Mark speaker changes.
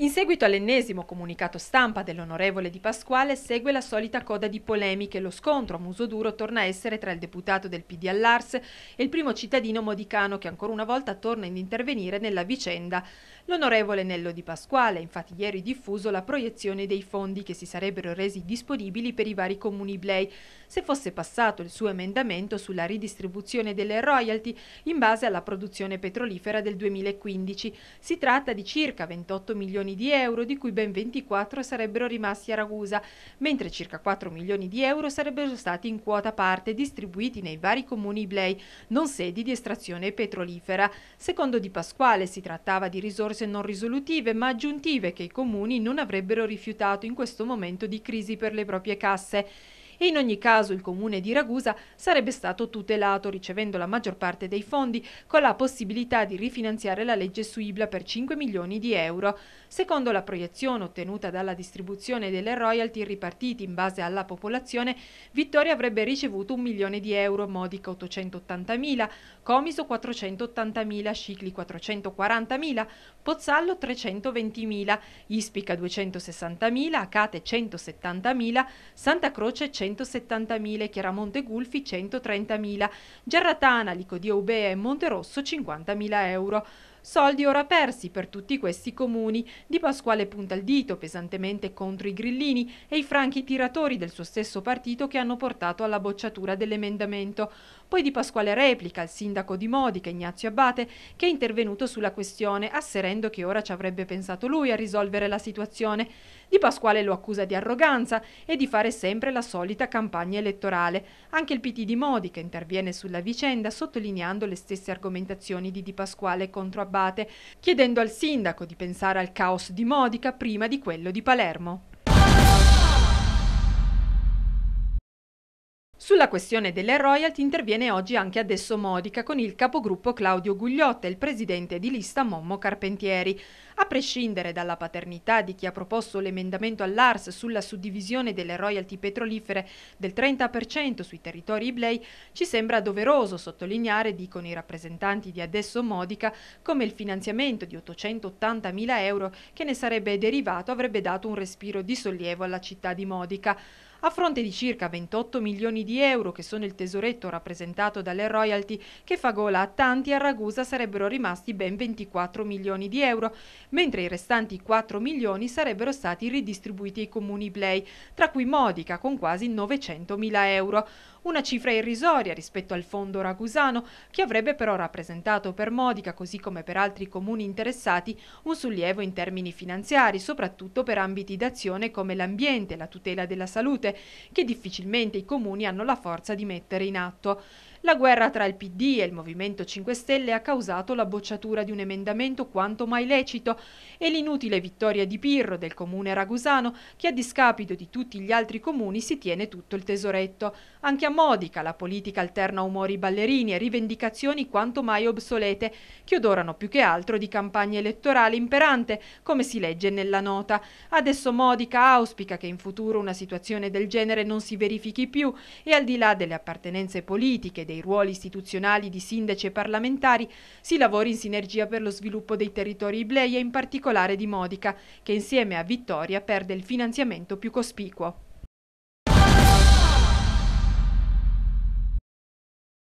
Speaker 1: In seguito all'ennesimo comunicato stampa dell'onorevole Di Pasquale segue la solita coda di polemiche. Lo scontro a muso duro torna a essere tra il deputato del PD all'Ars e il primo cittadino modicano che ancora una volta torna ad intervenire nella vicenda. L'onorevole Nello Di Pasquale ha infatti ieri diffuso la proiezione dei fondi che si sarebbero resi disponibili per i vari comuni Blay se fosse passato il suo emendamento sulla ridistribuzione delle royalty in base alla produzione petrolifera del 2015. Si tratta di circa 28 milioni milioni di euro, di cui ben 24 sarebbero rimasti a Ragusa, mentre circa 4 milioni di euro sarebbero stati in quota parte distribuiti nei vari comuni iblei, non sedi di estrazione petrolifera. Secondo Di Pasquale si trattava di risorse non risolutive ma aggiuntive che i comuni non avrebbero rifiutato in questo momento di crisi per le proprie casse e in ogni caso il comune di Ragusa sarebbe stato tutelato ricevendo la maggior parte dei fondi con la possibilità di rifinanziare la legge su Ibla per 5 milioni di euro. Secondo la proiezione ottenuta dalla distribuzione delle royalty ripartiti in base alla popolazione, Vittoria avrebbe ricevuto un milione di euro, Modica 880.000, Comiso 480.000, Scicli 440.000, Pozzallo 320.000, Ispica 260.000, Acate 170.000, Santa Croce 100.000. 170.000, Chiaramonte Gulfi 130.000, Gerratana, Licodia Ubea e Monterosso 50.000 euro. Soldi ora persi per tutti questi comuni. Di Pasquale punta il dito pesantemente contro i grillini e i franchi tiratori del suo stesso partito che hanno portato alla bocciatura dell'emendamento. Poi Di Pasquale replica al sindaco di Modica, Ignazio Abate, che è intervenuto sulla questione, asserendo che ora ci avrebbe pensato lui a risolvere la situazione. Di Pasquale lo accusa di arroganza e di fare sempre la solita campagna elettorale. Anche il PT di Modica interviene sulla vicenda sottolineando le stesse argomentazioni di Di Pasquale contro Abate. Abate, chiedendo al sindaco di pensare al caos di Modica prima di quello di Palermo. Sulla questione delle royalty interviene oggi anche Adesso Modica con il capogruppo Claudio Gugliotta e il presidente di lista Mommo Carpentieri. A prescindere dalla paternità di chi ha proposto l'emendamento all'ARS sulla suddivisione delle royalty petrolifere del 30% sui territori Iblei, ci sembra doveroso sottolineare, dicono i rappresentanti di Adesso Modica, come il finanziamento di 880.000 euro che ne sarebbe derivato avrebbe dato un respiro di sollievo alla città di Modica. A fronte di circa 28 milioni di euro, che sono il tesoretto rappresentato dalle royalty che fa gola a tanti, a Ragusa sarebbero rimasti ben 24 milioni di euro, mentre i restanti 4 milioni sarebbero stati ridistribuiti ai comuni play, tra cui Modica con quasi 900 mila euro una cifra irrisoria rispetto al fondo ragusano che avrebbe però rappresentato per Modica, così come per altri comuni interessati, un sollievo in termini finanziari, soprattutto per ambiti d'azione come l'ambiente e la tutela della salute, che difficilmente i comuni hanno la forza di mettere in atto. La guerra tra il PD e il Movimento 5 Stelle ha causato la bocciatura di un emendamento quanto mai lecito e l'inutile vittoria di Pirro del comune ragusano che a discapito di tutti gli altri comuni si tiene tutto il tesoretto. Anche a Modica la politica alterna umori ballerini e rivendicazioni quanto mai obsolete che odorano più che altro di campagna elettorale imperante come si legge nella nota. Adesso Modica auspica che in futuro una situazione del genere non si verifichi più e al di là delle appartenenze politiche dei ruoli istituzionali di sindaci e parlamentari, si lavora in sinergia per lo sviluppo dei territori iblei e in particolare di Modica, che insieme a Vittoria perde il finanziamento più cospicuo.